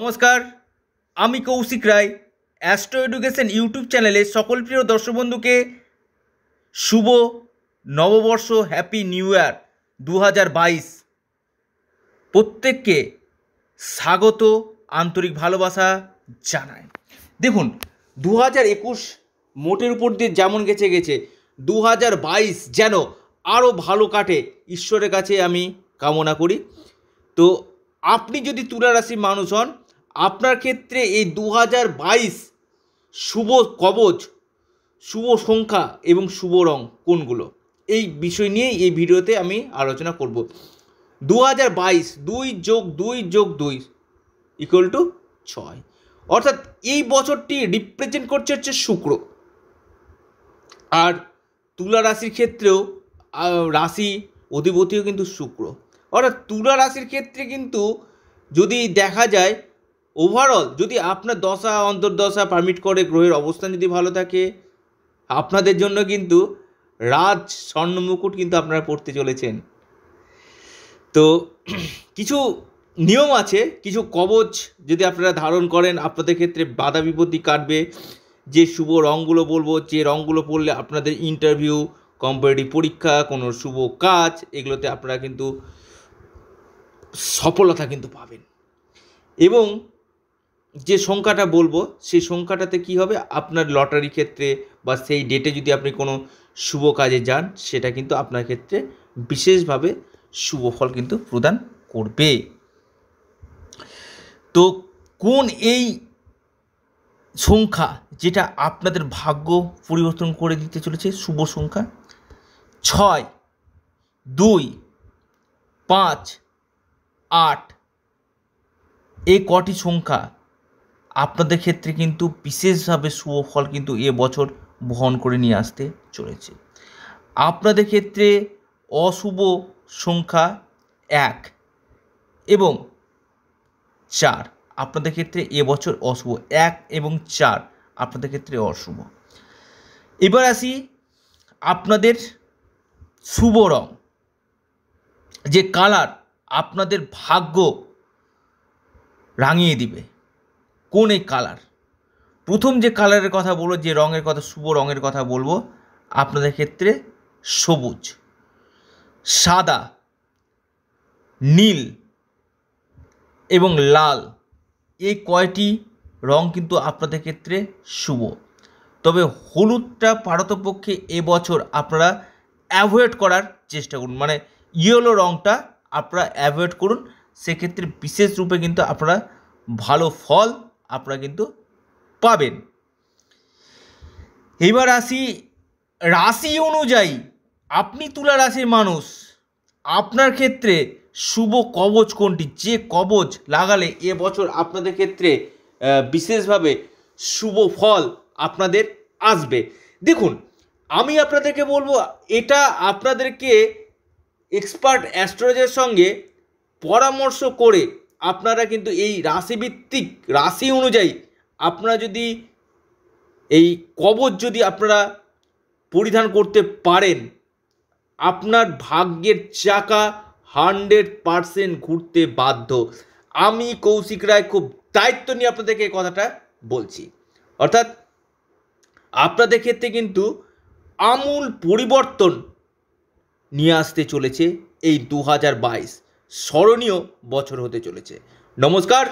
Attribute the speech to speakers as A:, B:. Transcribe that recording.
A: নমস্কার আমি Kaushik Roy astro education YouTube চ্যানেলে সকল প্রিয় দর্শক বন্ধুকে শুভ নববর্ষ হ্যাপি নিউ ইয়ার দু প্রত্যেককে স্বাগত আন্তরিক ভালোবাসা জানায় দেখুন দু হাজার একুশ মোটের উপর দিয়ে যেমন গেছে গেছে দু হাজার বাইশ যেন আরও ভালো কাটে ঈশ্বরের কাছে আমি কামনা করি তো আপনি যদি তুলারাশি মানুষ হন আপনার ক্ষেত্রে এই দু হাজার বাইশ শুভ কবচ শুভ সংখ্যা এবং শুভ রং কোনগুলো এই বিষয় নিয়ে এই ভিডিওতে আমি আলোচনা করব দু হাজার বাইশ দুই যোগ দুই যোগ দুই ইকুয়াল টু ছয় অর্থাৎ এই বছরটি রিপ্রেজেন্ট করছে হচ্ছে শুক্র আর তুলা রাশির ক্ষেত্রেও রাশি অধিপতিও কিন্তু শুক্র অর্থাৎ তুলা রাশির ক্ষেত্রে কিন্তু যদি দেখা যায় ওভারঅল যদি আপনার দশা অন্তর্দশা পারমিট করে গ্রহের অবস্থান যদি ভালো থাকে আপনাদের জন্য কিন্তু রাজ স্বর্ণ মুকুট কিন্তু আপনারা পড়তে চলেছেন তো কিছু নিয়ম আছে কিছু কবচ যদি আপনারা ধারণ করেন আপনাদের ক্ষেত্রে বাধা বিপত্তি কাটবে যে শুভ রঙগুলো বলবো যে রঙগুলো পড়লে আপনাদের ইন্টারভিউ কম্পিটিভ পরীক্ষা কোনো শুভ কাজ এগুলোতে আপনারা কিন্তু সফলতা কিন্তু পাবেন এবং যে সংখ্যাটা বলবো সেই সংখ্যাটাতে কি হবে আপনার লটারি ক্ষেত্রে বা সেই ডেটে যদি আপনি কোনো শুভ কাজে যান সেটা কিন্তু আপনার ক্ষেত্রে বিশেষভাবে শুভ ফল কিন্তু প্রদান করবে তো কোন এই সংখ্যা যেটা আপনাদের ভাগ্য পরিবর্তন করে দিতে চলেছে শুভ সংখ্যা ছয় দুই পাঁচ আট এই কটি সংখ্যা আপনাদের ক্ষেত্রে কিন্তু বিশেষভাবে ফল কিন্তু এ বছর বহন করে নিয়ে আসতে চলেছে আপনাদের ক্ষেত্রে অশুভ সংখ্যা এক এবং চার আপনাদের ক্ষেত্রে এবছর অশুভ এক এবং চার আপনাদের ক্ষেত্রে অশুভ এবার আসি আপনাদের শুভ রং যে কালার আপনাদের ভাগ্য রাঙিয়ে দিবে কোন এই কালার প্রথম যে কালারের কথা বলবো যে রঙের কথা শুভ রঙের কথা বলবো আপনাদের ক্ষেত্রে সবুজ সাদা নীল এবং লাল এই কয়টি রং কিন্তু আপনাদের ক্ষেত্রে শুভ তবে হলুদটা পারতপক্ষে এবছর আপনারা অ্যাভয়েড করার চেষ্টা করুন মানে ইয়েলো রঙটা আপনারা অ্যাভয়েড করুন সেক্ষেত্রে বিশেষ রূপে কিন্তু আপনারা ভালো ফল আপনারা কিন্তু পাবেন এবার আসি রাশি অনুযায়ী আপনি তুলা রাশির মানুষ আপনার ক্ষেত্রে শুভ কবচ কোনটি যে কবচ লাগালে এ বছর আপনাদের ক্ষেত্রে বিশেষভাবে শুভ ফল আপনাদের আসবে দেখুন আমি আপনাদেরকে বলবো এটা আপনাদেরকে এক্সপার্ট অ্যাস্ট্রোলজের সঙ্গে পরামর্শ করে আপনারা কিন্তু এই রাশিভিত্তিক রাশি অনুযায়ী আপনারা যদি এই কবচ যদি আপনারা পরিধান করতে পারেন আপনার ভাগ্যের চাকা হান্ড্রেড পারসেন্ট ঘুরতে বাধ্য আমি কৌশিক রায় খুব দায়িত্ব নিয়ে আপনাদেরকে এই কথাটা বলছি অর্থাৎ আপনাদের ক্ষেত্রে কিন্তু আমূল পরিবর্তন নিয়ে আসতে চলেছে এই দু হাজার বাইশ স্মরণীয় বছর হতে চলেছে নমস্কার